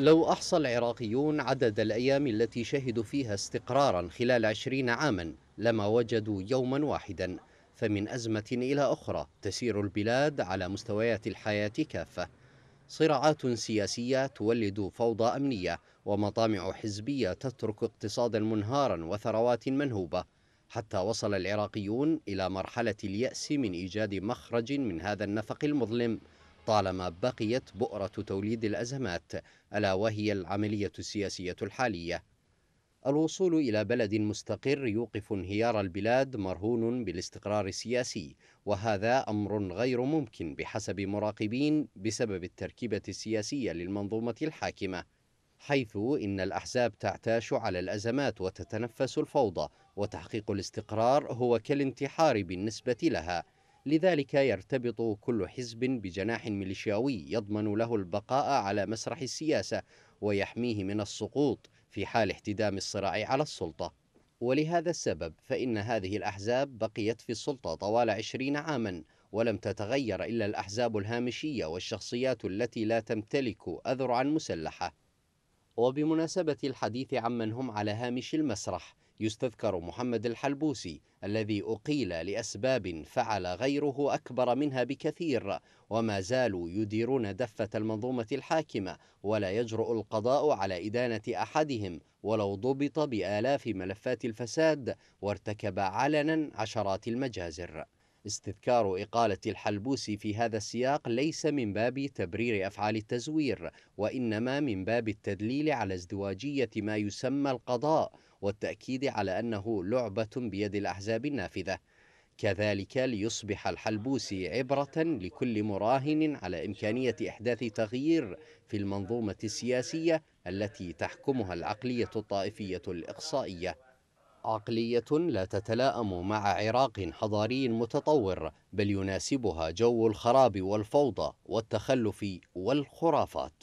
لو أحصى العراقيون عدد الأيام التي شهدوا فيها استقرارا خلال عشرين عاما لما وجدوا يوما واحدا فمن أزمة إلى أخرى تسير البلاد على مستويات الحياة كافة صراعات سياسية تولد فوضى أمنية ومطامع حزبية تترك اقتصادا منهارا وثروات منهوبة حتى وصل العراقيون إلى مرحلة اليأس من إيجاد مخرج من هذا النفق المظلم طالما بقيت بؤرة توليد الأزمات ألا وهي العملية السياسية الحالية الوصول إلى بلد مستقر يوقف انهيار البلاد مرهون بالاستقرار السياسي وهذا أمر غير ممكن بحسب مراقبين بسبب التركيبة السياسية للمنظومة الحاكمة حيث إن الأحزاب تعتاش على الأزمات وتتنفس الفوضى وتحقيق الاستقرار هو كالانتحار بالنسبة لها لذلك يرتبط كل حزب بجناح ميليشياوي يضمن له البقاء على مسرح السياسه ويحميه من السقوط في حال احتدام الصراع على السلطه ولهذا السبب فإن هذه الأحزاب بقيت في السلطة طوال عشرين عاما ولم تتغير إلا الأحزاب الهامشية والشخصيات التي لا تمتلك أذرعا مسلحة وبمناسبة الحديث عمن هم على هامش المسرح يستذكر محمد الحلبوسي الذي أقيل لأسباب فعل غيره أكبر منها بكثير وما زالوا يديرون دفة المنظومة الحاكمة ولا يجرؤ القضاء على إدانة أحدهم ولو ضبط بآلاف ملفات الفساد وارتكب علنا عشرات المجازر استذكار إقالة الحلبوسي في هذا السياق ليس من باب تبرير أفعال التزوير وإنما من باب التدليل على ازدواجية ما يسمى القضاء والتأكيد على أنه لعبة بيد الأحزاب النافذة كذلك ليصبح الحلبوسي عبرة لكل مراهن على إمكانية إحداث تغيير في المنظومة السياسية التي تحكمها العقلية الطائفية الإقصائية عقلية لا تتلائم مع عراق حضاري متطور بل يناسبها جو الخراب والفوضى والتخلف والخرافات